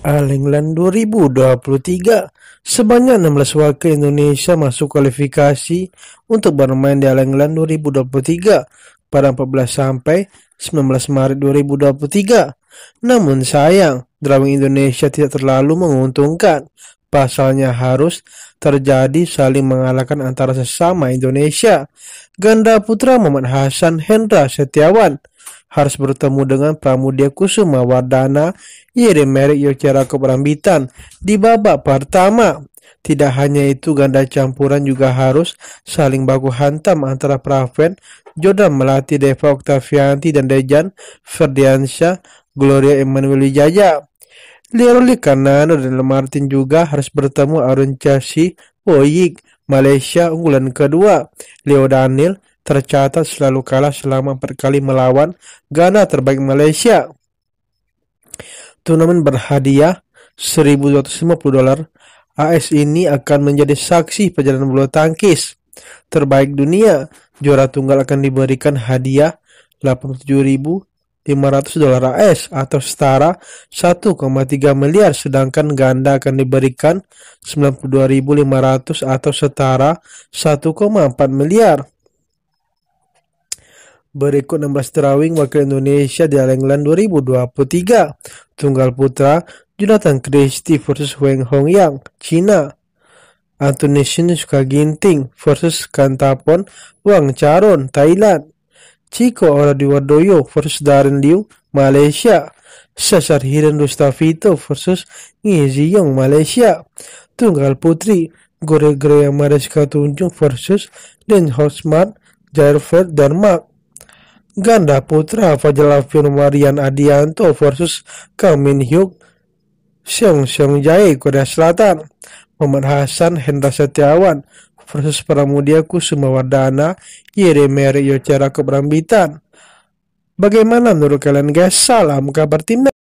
All England 2023 sebanyak 16 wakil Indonesia masuk kualifikasi untuk bermain di All England 2023 pada 14 sampai 19 Maret 2023. Namun sayang, drawing Indonesia tidak terlalu menguntungkan. Pasalnya harus terjadi saling mengalahkan antara sesama Indonesia ganda putra Muhammad Hasan Hendra Setiawan harus bertemu dengan Pramudia Kusuma Wardana Merik Yogyakarta keperambitan di babak pertama. Tidak hanya itu, ganda campuran juga harus saling baku hantam antara Praven, Jordan Melati, Deva Oktavianti, dan Dejan Ferdiansyah, Gloria Emmanuel Wijaya. Leroli Kanano dan Martin juga harus bertemu Arun Chasi Boyik, Malaysia unggulan kedua. Leo Daniel tercatat selalu kalah selama empat kali melawan Ghana terbaik Malaysia. Turnamen berhadiah 1.250 dolar AS ini akan menjadi saksi perjalanan bulu tangkis terbaik dunia. Juara tunggal akan diberikan hadiah 87.000 500 dolar AS atau setara 1,3 miliar sedangkan ganda akan diberikan 92.500 atau setara 1,4 miliar. Berikut 16 terawing wakil Indonesia di All 2023. Tunggal putra Jonathan Christie versus Wang Hongyang, Cina. Anthony Shin ginting versus Kantapon Wang Charon, Thailand. Chico ora di Wardoyo versus Darren Liu, Malaysia. Sasar Hiren Rustavito versus Ngizi Yong Malaysia. Tunggal Putri, Gore Greya Mariska Tunjung versus Den Hosmart, Jairfer Denmark. Ganda Putra Fajla Marian Adianto versus Kang Min Hyuk, Seong Seong Jae, Korea Selatan. Muhammad Hasan Hendra Setiawan versus Pramudiaku Sumawardana Yeremere Yocara Keberambitan. Bagaimana menurut kalian guys? Salam kabar tindak.